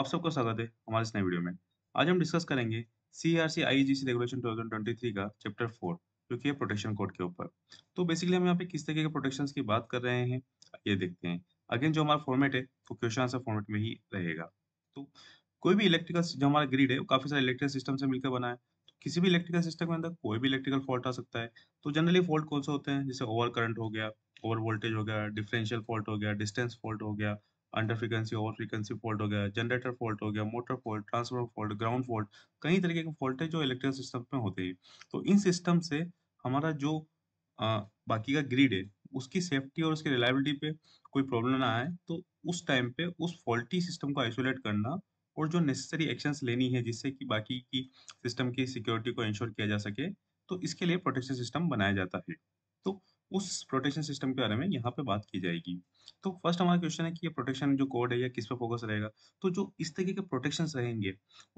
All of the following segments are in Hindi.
आप सबको स्वागत है हमारे इस नए वीडियो में आज हम डिस्कस करेंगे C R C I G C regulation two thousand twenty three का चैप्टर फोर जो कि है प्रोटेक्शन कोड के ऊपर तो बेसिकली हम यहाँ पे किस तरीके के प्रोटेक्शन की बात कर रहे हैं ये देखते हैं अगेन जो हमारा फॉर्मेट है वो क्वेश्चन आंसर फॉर्मेट में ही रहेगा तो कोई भी इलेक्ट्रिकल जो हमारा ग्रिड है वो काफी सारे इलेक्ट्रिकल सिस्टम से मिलकर बना है तो किसी भी इलेक्ट्रिकल सिस्टम के अंदर कोई भी इलेक्ट्रिकल फॉल्ट आ सकता है तो जनरली फॉल्ट कौन से होते हैं जैसे ओवर करंट हो गया ओवर वोल्टेज हो गया डिफरेंशियल फॉल्ट हो गया डिस्टेंस फॉल्ट हो गया under frequency over frequency fault हो गया जनरेटर फॉल्ट हो गया motor fault transformer fault ground fault कई तरीके के फॉल्ट है जो इलेक्ट्रिकल सिस्टम में होते हैं तो इन सिस्टम से हमारा जो आ, बाकी का ग्रिड है उसकी सेफ्टी और उसकी रिलायबिलिटी पे कोई प्रॉब्लम ना आए तो उस टाइम पे उस फॉल्टी सिस्टम को आइसोलेट करना और जो नेसेसरी एक्शंस लेनी है जिससे कि बाकी की सिस्टम की सिक्योरिटी को इंश्योर किया जा सके तो इसके लिए प्रोटेक्शन सिस्टम बनाया जाता है तो उस प्रोटेक्शन सिस्टम के बारे में यहाँ पे बात की जाएगी तो फर्स्ट हमारा क्वेश्चन है कि ये प्रोटेक्शन जो कोड है या किस पे फोकस रहेगा तो जो इस तरीके के प्रोटेक्शन रहेंगे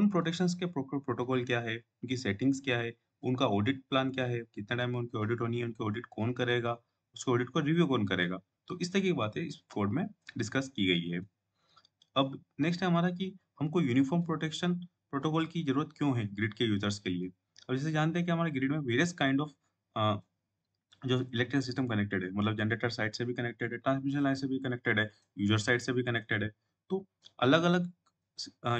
उन प्रोटेक्शन के प्रोटोकॉल क्या है उनकी सेटिंग्स क्या है उनका ऑडिट प्लान क्या है कितने टाइम में उनकी ऑडिट होनी है उनकी ऑडिट कौन करेगा उसके ऑडिट को रिव्यू कौन करेगा तो इस तरीके की बातें इस कोड में डिस्कस की गई है अब नेक्स्ट है हमारा कि हमको यूनिफॉर्म प्रोटेक्शन प्रोटोकॉल की जरूरत क्यों है ग्रिड के यूजर्स के लिए अब जैसे जानते हैं कि हमारे ग्रिड में वेरियस काइंड ऑफ जो इलेक्ट्रिक सिस्टम कनेक्टेड है मतलब जनरेटर साइड से भी कनेक्टेड है ट्रांसमिशन लाइन से भी कनेक्टेड है यूजर साइड से भी कनेक्टेड है तो अलग अलग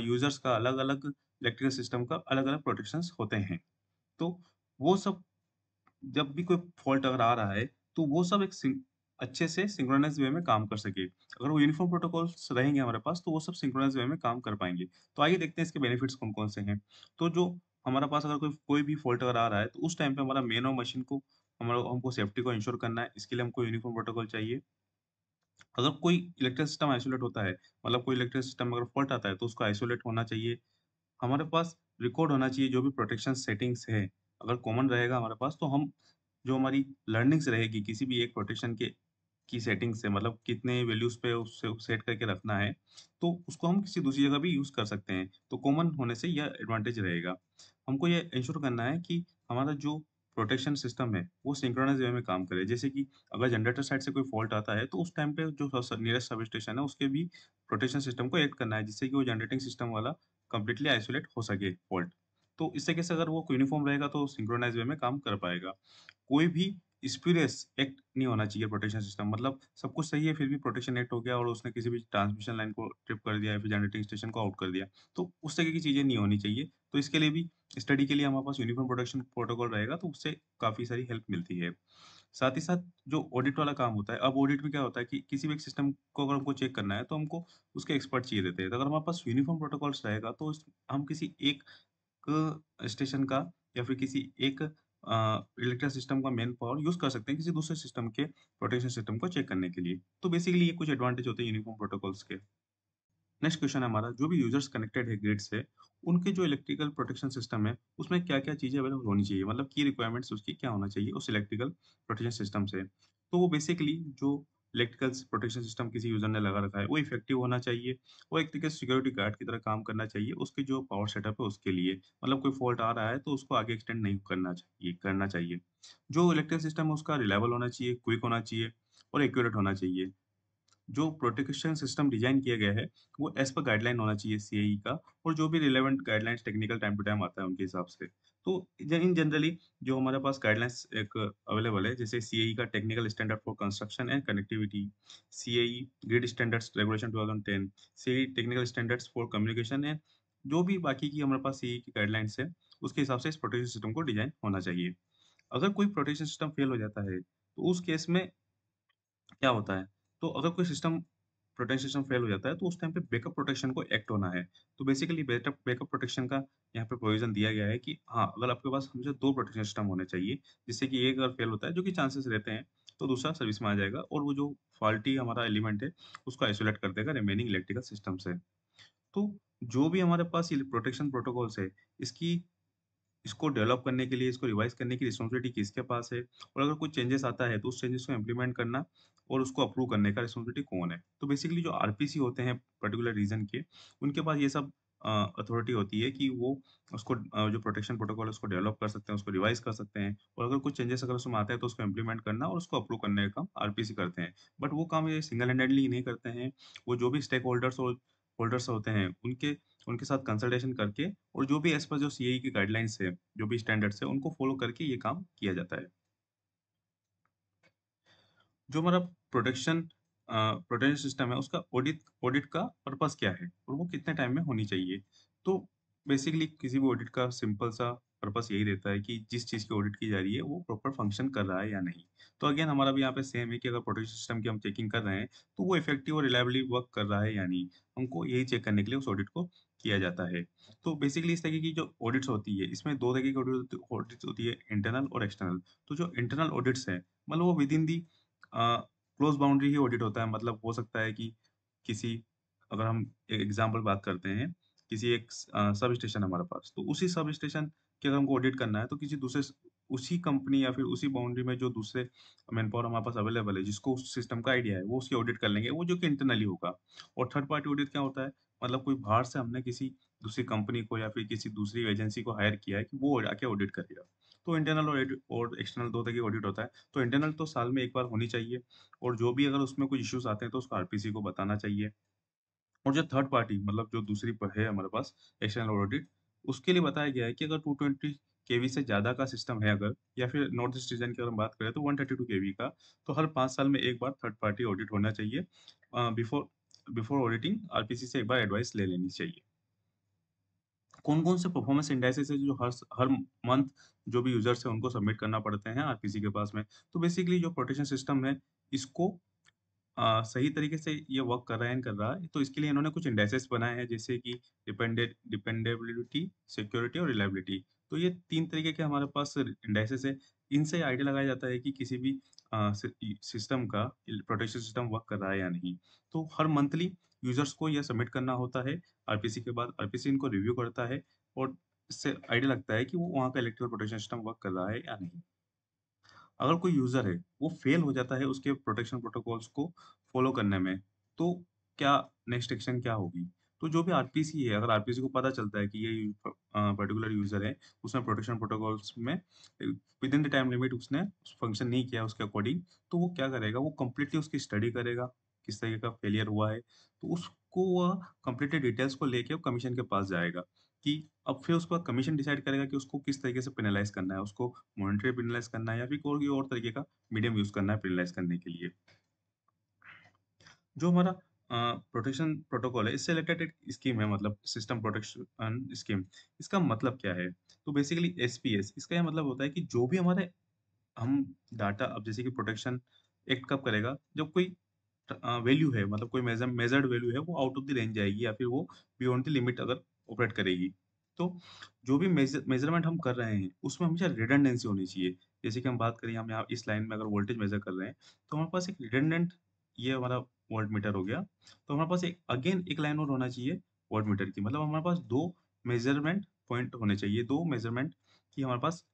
यूजर्स का अलग अलग इलेक्ट्रिकल सिस्टम का अलग अलग प्रोटेक्शन होते हैं तो वो सब जब भी कोई फॉल्ट अगर आ रहा है तो वो सब एक अच्छे से सिंक्रोनाइज वे में काम कर सके अगर वो यूनिफॉर्म प्रोटोकॉल रहेंगे हमारे पास तो वो सब सिंक्रोनाइज वे में काम कर पाएंगे तो आइए देखते हैं इसके बेनिफिट्स कौन कौन से हैं तो जो हमारे पास अगर कोई कोई भी फॉल्ट अगर आ रहा है तो उस टाइम पे हमारा मेन और मशीन को हम लोग हमको सेफ्टी को इंश्योर करना है इसके लिए हमको यूनिफॉर्म प्रोटोकॉल चाहिए अगर मतलब कोई इलेक्ट्रिक सिस्टम आइसोलेट होता है मतलब कोई इलेक्ट्रिक सिस्टम अगर फॉल्ट आता है तो उसको आइसोलेट होना चाहिए हमारे पास रिकॉर्ड होना चाहिए जो भी प्रोटेक्शन सेटिंग्स है अगर कॉमन रहेगा हमारे पास तो हम जो हमारी लर्निंग्स रहेगी किसी भी एक प्रोटेक्शन के की सेटिंग से मतलब कितने वैल्यूज पे उससे सेट करके रखना है तो उसको हम किसी दूसरी जगह भी यूज कर सकते हैं तो कॉमन होने से यह एडवांटेज रहेगा हमको यह इंश्योर करना है कि हमारा जो प्रोटेक्शन सिस्टम है वो सिंक्रोनाइज वे में काम करे जैसे कि अगर जनरेटर साइड से कोई फॉल्ट आता है तो उस टाइम पे जो नियरेस्ट सब स्टेशन है उसके भी प्रोटेक्शन सिस्टम को एक्ट करना है जिससे कि वो जनरेटिंग सिस्टम वाला कंप्लीटली आइसोलेट हो सके फॉल्ट तो इस तरीके से अगर वो यूनिफॉर्म रहेगा तो सिंक्रोनाइज वे में काम कर पाएगा कोई भी स्पीरियस एक्ट नहीं होना चाहिए प्रोटेक्शन सिस्टम मतलब सब कुछ सही है फिर भी प्रोटेक्शन एक्ट हो गया और उसने किसी भी ट्रांसमिशन लाइन को ट्रिप कर दिया या फिर जनरेटिंग स्टेशन को आउट कर दिया तो उस तरह की चीज़ें नहीं होनी चाहिए तो इसके लिए भी स्टडी के लिए हमारे पास यूनिफॉर्म प्रोटेक्शन प्रोटोकॉल रहेगा तो उससे काफ़ी सारी हेल्प मिलती है साथ ही साथ जो ऑडिट वाला काम होता है अब ऑडिट में क्या होता है कि किसी भी एक सिस्टम को अगर हमको चेक करना है तो हमको उसके एक्सपर्ट चाहिए देते हैं तो अगर हमारे पास यूनिफॉर्म प्रोटोकॉल्स रहेगा तो हम किसी एक स्टेशन का या फिर किसी एक इलेक्ट्रिक सिस्टम का मेन पावर यूज कर सकते हैं किसी दूसरे सिस्टम के प्रोटेक्शन सिस्टम को चेक करने के लिए तो बेसिकली ये कुछ एडवांटेज होते हैं यूनिफॉर्म प्रोटोकॉल्स के नेक्स्ट क्वेश्चन हमारा जो भी यूजर्स कनेक्टेड है ग्रिड से उनके जो इलेक्ट्रिकल प्रोटेक्शन सिस्टम है उसमें क्या क्या चीज़ें अवेलेबल होनी चाहिए मतलब की रिक्वायरमेंट्स उसकी क्या होना चाहिए उस इलेक्ट्रिकल प्रोटेक्शन सिस्टम से तो वो बेसिकली जो इलेक्ट्रिकल प्रोटेक्शन सिस्टम किसी यूज़र ने लगा रखा है वो इफेक्टिव होना चाहिए वो एक तरीके से सिक्योरिटी गार्ड की तरह काम करना चाहिए उसकी जो पावर सेटअप है उसके लिए मतलब कोई फॉल्ट आ रहा है तो उसको आगे एक्सटेंड नहीं करना चाहिए करना चाहिए जो इलेक्ट्रिकल सिस्टम है उसका रिलायबल होना चाहिए क्विक होना चाहिए और एक्यूरेट होना चाहिए जो प्रोटेक्शन सिस्टम डिजाइन किया गया है वो एज पर गाइडलाइन होना चाहिए सी e का और जो भी relevant guidelines technical time to time आता है उनके हिसाब से तो इन जनरली जो हमारे पास गाइडलाइंस एक अवेलेबल है जैसे सी e का technical standard for construction and connectivity C grid standards regulation 2010 C technical standards for communication and जो भी बाकी की हमारे पास सी e की गाइडलाइंस है उसके हिसाब से इस प्रोटेक्शन सिस्टम को डिजाइन होना चाहिए अगर कोई प्रोटेक्शन सिस्टम फेल हो जाता है तो उस केस में क्या होता है तो अगर कोई सिस्टम प्रोटेक्शन सिस्टम फेल हो जाता है तो उस टाइम पे बैकअप प्रोटेक्शन को एक्ट होना है तो बेसिकली बैकअप बैकअप प्रोटेक्शन का यहाँ पे प्रोविजन दिया गया है कि हाँ अगर आपके पास हमेशा दो प्रोटेक्शन सिस्टम होने चाहिए जिससे कि एक अगर फेल होता है जो कि चांसेस रहते हैं तो दूसरा सर्विस में आ जाएगा और वो जो फॉल्टी हमारा एलिमेंट है उसको आइसोलेट कर देगा रिमेनिंग इलेक्ट्रिकल सिस्टम से तो जो भी हमारे पास प्रोटेक्शन प्रोटोकॉल्स है इसकी इसको डेवलप करने के लिए इसको रिवाइज करने की रिस्पॉन्सिबिलिटी किसके पास है और अगर कुछ चेंजेस आता है तो उस चेंजेस को इम्प्लीमेंट करना और उसको अप्रूव करने का रिस्पॉन्सिबिलिटी कौन है तो बेसिकली जो आर होते हैं पर्टिकुलर रीजन के उनके पास ये सब अथॉरिटी होती है कि वो उसको जो प्रोटेक्शन प्रोटोकॉल उसको डेवलप कर सकते हैं उसको रिवाइज कर सकते हैं और अगर कुछ चेंजेस अगर उसमें आते हैं तो उसको इम्प्लीमेंट करना और उसको अप्रूव करने का काम करते हैं बट वो काम ये सिंगल हैंडेडली नहीं करते हैं वो जो भी स्टेक होल्डर्स और होल्डर्स होते हैं उनके उनके साथ कंसल्टेशन करके और जो भी एज पर जो सी e की गाइडलाइंस है जो भी स्टैंडर्ड्स है उनको फॉलो करके ये काम किया जाता है जो हमारा प्रोटेक्शन प्रोटेक्शन सिस्टम है उसका ऑडिट ऑडिट का पर्पज क्या है और वो कितने टाइम में होनी चाहिए तो बेसिकली किसी भी ऑडिट का सिंपल सा पर्पस यही रहता है कि जिस चीज़ की ऑडिट की जा रही है वो प्रॉपर फंक्शन कर रहा है या नहीं तो अगेन हमारा भी यहाँ पे सेम है कि अगर प्रोटेक्शन सिस्टम की हम चेकिंग कर रहे हैं तो वो इफेक्टिव और रिलायबली वर्क कर रहा है या नहीं हमको यही चेक करने के लिए उस ऑडिट को किया जाता है तो बेसिकली इस तरीके की जो ऑडिट्स होती है इसमें दो तरीके की ऑडिट्स होती है इंटरनल और एक्सटर्नल तो जो इंटरनल ऑडिट्स है मतलब वो within the close boundary ही ऑडिट होता है मतलब हो सकता है कि किसी अगर हम एग्जाम्पल बात करते हैं किसी एक सब स्टेशन हमारे पास तो उसी सब स्टेशन कि अगर हमको ऑडिट करना है तो किसी दूसरे उसी कंपनी या फिर उसी बाउंड्री में जो दूसरे मैन पावर हमारे पास अवेलेबल है जिसको उस सिस्टम का आइडिया है वो उसकी ऑडिट कर लेंगे वो जो कि इंटरनली होगा और थर्ड पार्टी ऑडिट क्या होता है मतलब कोई बाहर से हमने किसी दूसरी कंपनी को या फिर किसी दूसरी एजेंसी को हायर किया है कि वो आके ऑडिट करेगा तो इंटरनल और एक्सटर्नल दो तरह की ऑडिट होता है तो इंटरनल तो साल में एक बार होनी चाहिए और जो भी अगर उसमें कुछ इश्यूज आते हैं तो उसको आरपीसी को बताना चाहिए और जो थर्ड पार्टी मतलब जो दूसरी है हमारे पास एक्सटर्नल ऑडिट उसके लिए बताया गया है कि अगर टू ट्वेंटी के वी से ज़्यादा का सिस्टम है अगर या फिर नॉर्थ ईस्ट रीजन की अगर हम बात करें तो 132 वी का तो हर पाँच साल में एक बार थर्ड पार्टी ऑडिट होना चाहिए बिफोर बिफोर ऑडिटिंग आरपीसी से एक बार एडवाइस ले लेनी चाहिए कौन कौन से परफॉर्मेंस इंडेक्सेस है जो हर हर मंथ जो भी यूजर्स है उनको सबमिट करना पड़ते हैं आरपीसी के पास में तो बेसिकली जो प्रोटेक्शन सिस्टम है इसको सही तरीके से ये वर्क कर रहा है, कर रहा है, तो इसके लिए इन्होंने कुछ इंडेसेस बनाए हैं जैसे कि डिपेंडेड डिपेंडेबिलिटी, सिक्योरिटी और रिलायबिलिटी। तो ये तीन तरीके के हमारे पास इंडेसेस है इनसे आइडिया लगाया जाता है कि किसी भी सिस्टम का प्रोटेक्शन सिस्टम वर्क कर रहा है या नहीं। तो हर मंथली यूज़र्स को यह सबमिट करना होता है आरपीसी के बाद आरपीसी इनको रिव्यू करता है और इससे आइडिया लगता है कि वो वहाँ का इलेक्ट्रिकल प्रोटेक्शन सिस्टम वर्क कर रहा है या नहीं। अगर कोई यूजर है वो फेल हो जाता है उसके प्रोटेक्शन प्रोटोकॉल्स को फॉलो करने में तो क्या नेक्स्ट एक्शन क्या होगी तो जो भी आरपीसी है अगर आरपीसी को पता चलता है कि ये पर्टिकुलर यूजर है उसने प्रोटेक्शन प्रोटोकॉल्स में within the time limit उसने फंक्शन नहीं किया उसके अकॉर्डिंग तो वो क्या करेगा वो कम्प्लीटली उसकी स्टडी करेगा किस तरीके का फेलियर हुआ है तो उसको वह कंप्लीटेड डिटेल्स को लेके कमीशन के पास जाएगा कि अब फिर उसका कमीशन डिसाइड करेगा कि उसको किस तरीके से पेनालाइज करना है उसको मॉनिटरी पेनालाइज करना है या फिर कोई और तरीके का मीडियम यूज करना है पेनालाइज करने के लिए जो हमारा प्रोटेक्शन प्रोटोकॉल है इससे रिलेटेड एक स्कीम है मतलब सिस्टम प्रोटेक्शन स्कीम इसका मतलब क्या है तो बेसिकली एस इसका यह मतलब होता है कि जो भी हमारे हम डाटा अब जैसे कि प्रोटेक्शन एक्ट कब करेगा जब कोई वैल्यू है मतलब कोई मेजर्ड वैल्यू है वो आउट ऑफ द रेंज आएगी या फिर वो बियॉन्ड द लिमिट अगर ऑपरेट करेगी तो जो भी मेजरमेंट हम कर रहे हैं उसमें हमेशा रिडेंडेंसी होनी चाहिए जैसे कि हम बात करें हम यहाँ इस लाइन में अगर वोल्टेज मेजर कर रहे हैं तो हमारे पास एक रिडेंडेंट ये हमारा वोल्ट मीटर हो गया तो हमारे पास एक अगेन एक लाइन और होना चाहिए वोल्ट मीटर की मतलब हमारे पास दो मेजरमेंट पॉइंट होने चाहिए दो मेजरमेंट की हमारे पास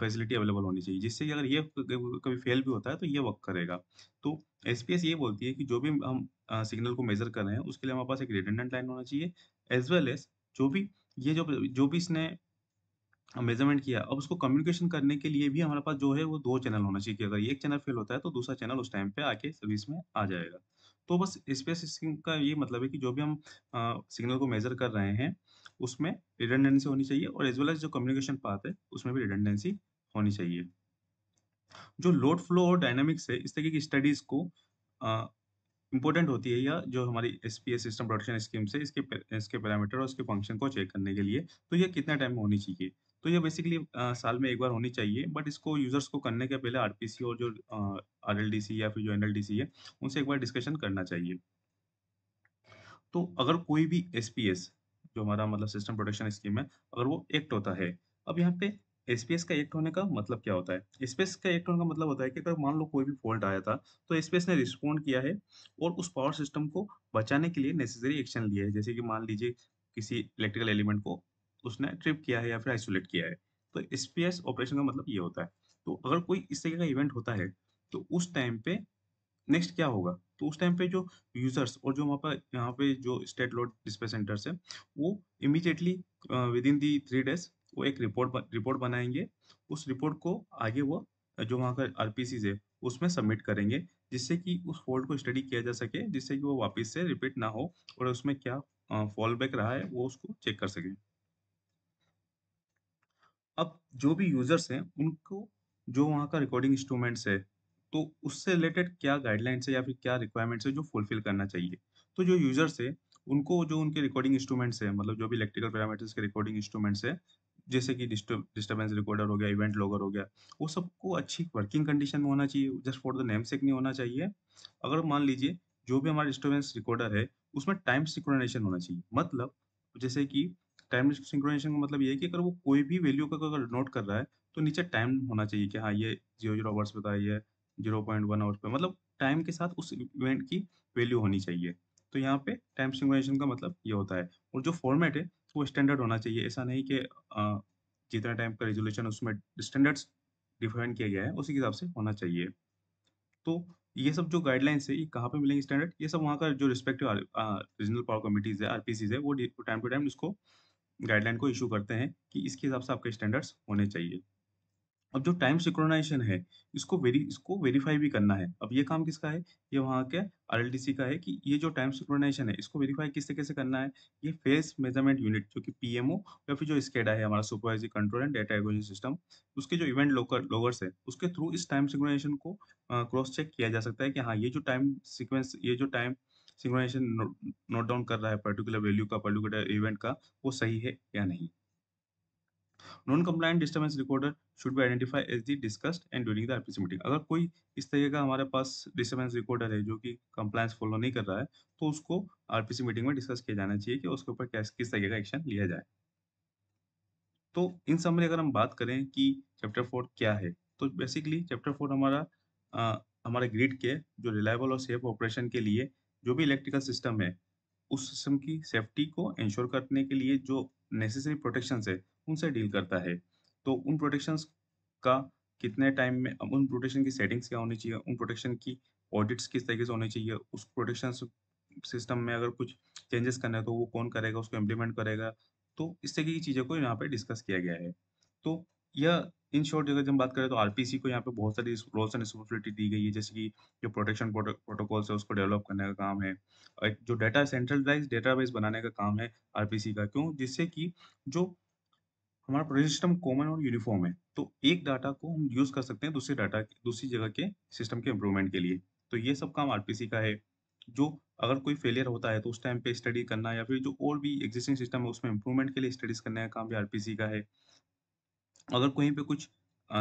फैसिलिटी अवेलेबल होनी चाहिए जिससे कि अगर ये कभी फेल भी होता है तो ये वर्क करेगा तो एस ये बोलती है कि जो भी हम सिग्नल को मेजर कर रहे हैं उसके लिए हमारे पास एक रिडेंडेंट लाइन होना चाहिए एज वेल एज जो भी ये जो जो भी इसने मेजरमेंट किया अब उसको कम्युनिकेशन करने के लिए भी हमारे पास जो है वो दो चैनल होना चाहिए अगर एक चैनल फेल होता है तो दूसरा चैनल उस टाइम पे आके सर्विस में आ जाएगा तो बस स्पेस का ये मतलब है कि जो भी हम सिग्नल को मेजर कर रहे हैं उसमें रिडेंडेंसी होनी चाहिए और एज वेल एज जो कम्युनिकेशन पाथ है उसमें भी रिडेंडेंसी होनी चाहिए जो लोड फ्लो और डायनामिक्स है इस तरीके की स्टडीज को इंपॉर्टेंट होती है या जो हमारी S P S system production scheme से इसके इसके पैरामीटर और उसके फंक्शन को चेक करने के लिए तो ये कितना टाइम में होनी चाहिए तो ये बेसिकली साल में एक बार होनी चाहिए बट इसको यूजर्स को करने के पहले आर और जो आर या फिर जो एन है उनसे एक बार डिस्कशन करना चाहिए तो अगर कोई भी एस जो हमारा मतलब सिस्टम प्रोडक्शन स्कीम है अगर वो एक्ट होता है अब यहाँ पे स्पेस का एक्ट होने का मतलब क्या होता है स्पेस का एक्ट होने का मतलब होता है कि अगर मान लो कोई भी फॉल्ट आया था तो स्पेस ने रिस्पॉन्ड किया है और उस पावर सिस्टम को बचाने के लिए नेसेसरी एक्शन लिया है जैसे कि मान लीजिए किसी इलेक्ट्रिकल एलिमेंट को उसने ट्रिप किया है या फिर आइसोलेट किया है तो स्पेस ऑपरेशन का मतलब ये होता है तो अगर कोई इस तरीके का इवेंट होता है तो उस टाइम पे नेक्स्ट क्या होगा तो उस टाइम पे जो यूजर्स और जो वहाँ पर यहाँ पे जो स्टेट लोड डिस्पे सेंटर्स है वो immediately within the three days वो एक रिपोर्ट रिपोर्ट बनाएंगे उस रिपोर्ट को आगे वो जो वहाँ का आर है उसमें सबमिट करेंगे जिससे कि उस फॉल्ट को स्टडी किया जा सके जिससे कि वो वापस से रिपीट ना हो और उसमें क्या फॉल बैक रहा है वो उसको चेक कर सके अब जो भी यूजर्स हैं उनको जो वहाँ का रिकॉर्डिंग इंस्ट्रूमेंट्स है तो उससे रिलेटेड क्या गाइडलाइंस है या फिर क्या रिक्वायरमेंट्स है जो फुलफिल करना चाहिए तो जो यूजर्स है उनको जो उनके रिकॉर्डिंग इंस्ट्रूमेंट्स है मतलब जो भी इलेक्ट्रिकल पैरामीटर्स के रिकॉर्डिंग इंस्ट्रूमेंट्स है जैसे कि डिस्टर्बेंस रिकॉर्डर हो गया इवेंट लॉगर हो गया वो सबको अच्छी वर्किंग कंडीशन में होना चाहिए just for the namesake नहीं होना चाहिए अगर मान लीजिए जो भी हमारा डिस्टर्बेंस रिकॉर्डर है उसमें टाइम सिंक्रोनाइजेशन होना चाहिए मतलब जैसे कि टाइम सिंक्रोनाइजेशन का मतलब ये है कि अगर वो कोई भी वैल्यू का अगर नोट कर रहा है तो नीचे टाइम होना चाहिए कि हाँ ये जीरो जीरो आवर्स बता रही है जीरो पॉइंट वन आवर्स पे मतलब टाइम के साथ उस इवेंट की वैल्यू होनी चाहिए तो यहाँ पे टाइम सिंक्रोनाइजेशन का मतलब ये होता है और जो फॉर्मेट है वो स्टैंडर्ड होना चाहिए ऐसा नहीं कि जितना टाइम का रेजोल्यूशन उसमें स्टैंडर्ड्स डिफाइन किया गया है उसी हिसाब से होना चाहिए तो ये सब जो गाइडलाइंस है ये कहाँ पे मिलेंगे स्टैंडर्ड ये सब वहाँ का जो रिस्पेक्टिव रीजनल पावर कमिटीज है आरपीसीज है वो टाइम टू टाइम इसको गाइडलाइन को इशू करते हैं कि इसके हिसाब से आपके स्टैंडर्ड्स होने चाहिए अब जो टाइम सिक्रोनाइजेशन है इसको वेरी इसको वेरीफाई भी करना है अब ये काम किसका है ये वहाँ के आर का है कि ये जो टाइम सिक्रोनाइजेशन है इसको वेरीफाई किस तरीके से करना है ये फेस मेजरमेंट यूनिट जो कि पीएमओ या फिर जो स्केडा है हमारा supervisory control and data acquisition system उसके जो इवेंट लोकर लोगर्स है उसके थ्रू इस टाइम सिक्रोनाइजेशन को क्रॉस चेक किया जा सकता है कि हाँ ये जो टाइम सिक्वेंस ये जो टाइम सिंक्रोनाइजेशन नोट डाउन कर रहा है पर्टिकुलर वैल्यू का पर्टिकुलर इवेंट का वो सही है या नहीं non disturbance recorder should be identify as the discussed and during the RPC meeting अगर कोई इस तरीके का हमारे पास डिस्टर्बेंस रिकॉर्डर है जो कि कंप्लायंस फॉलो नहीं कर रहा है तो उसको आरपीसी मीटिंग में डिस्कस किया जाना चाहिए कि उसके ऊपर किस तरीके का एक्शन लिया जाए तो इन सब में अगर हम बात करें कि चैप्टर फोर क्या है तो बेसिकली चैप्टर फोर हमारा आ, हमारे ग्रिड के जो रिलायबल और सेफ ऑपरेशन के लिए जो भी इलेक्ट्रिकल सिस्टम है उस सिस्टम की सेफ्टी को इंश्योर करने के लिए जो नेसेसरी प्रोटेक्शन है उनसे डील करता है तो उन प्रोटेक्शंस का कितने टाइम में उन प्रोटेक्शन की सेटिंग्स क्या होनी चाहिए उन प्रोटेक्शन की ऑडिट्स किस तरीके से होने चाहिए उस प्रोटेक्शन सिस्टम में अगर कुछ चेंजेस करना है तो वो कौन करेगा उसको इम्प्लीमेंट करेगा तो इस तरीके की चीज़ों को यहाँ पे डिस्कस किया गया है तो यह इन शॉर्ट अगर जब बात करें तो आर को यहाँ पे बहुत सारी रोल्स एंड रिस्पॉन्सिबिलिटी दी गई है जैसे कि जो प्रोटेक्शन प्रोटोकॉल्स है उसको डेवलप करने का काम है जो डेटा सेंट्रलाइज डेटाबेस बनाने का काम है आर का क्यों जिससे कि जो हमारा प्रोजेक्ट सिस्टम कॉमन और यूनिफॉर्म है तो एक डाटा को हम यूज कर सकते हैं दूसरे डाटा दूसरी जगह के सिस्टम के इम्प्रूवमेंट के लिए तो ये सब काम आरपीसी का है जो अगर कोई फेलियर होता है तो उस टाइम पे स्टडी करना या फिर जो और भी एग्जिस्टिंग सिस्टम है उसमें इम्प्रूवमेंट के लिए स्टडीज करने का काम भी आरपीसी का है अगर कहीं पे कुछ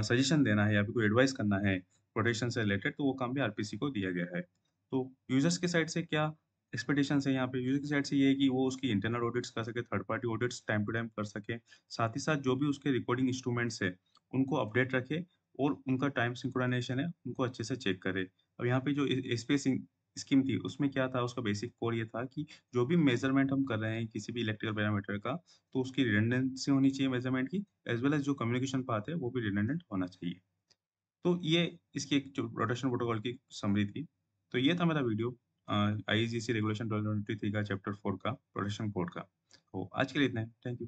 सजेशन देना है या फिर कोई एडवाइस करना है प्रोटेक्शन से रिलेटेड तो वो काम भी आरपीसी को दिया गया है तो यूजर्स के साइड से क्या एक्सपेक्टेशन है यहाँ पे यूजर की साइड से ये है कि वो उसकी इंटरनल ऑडिट्स कर सके third party audits time to time कर सके साथ ही साथ जो भी उसके रिकॉर्डिंग इंस्ट्रूमेंट्स है उनको अपडेट रखे और उनका टाइम सिंक्रोनाइजेशन है उनको अच्छे से चेक करे अब यहाँ पे जो स्पेसिंग स्कीम थी उसमें क्या था उसका बेसिक कोर ये था कि जो भी मेजरमेंट हम कर रहे हैं किसी भी इलेक्ट्रिकल पैरामीटर का तो उसकी रिडेंडेंसी होनी चाहिए मेजरमेंट की एज वेल एज जो कम्युनिकेशन पाथ है वो भी रिडेंडेंट होना चाहिए तो ये इसकी एक रोटेशन प्रोटोकॉल की समरी थी तो ये था मेरा video IGC regulation twelve twenty three का चैप्टर फोर का प्रोटेक्शन बोर्ड का तो आज के लिए इतना है थैंक यू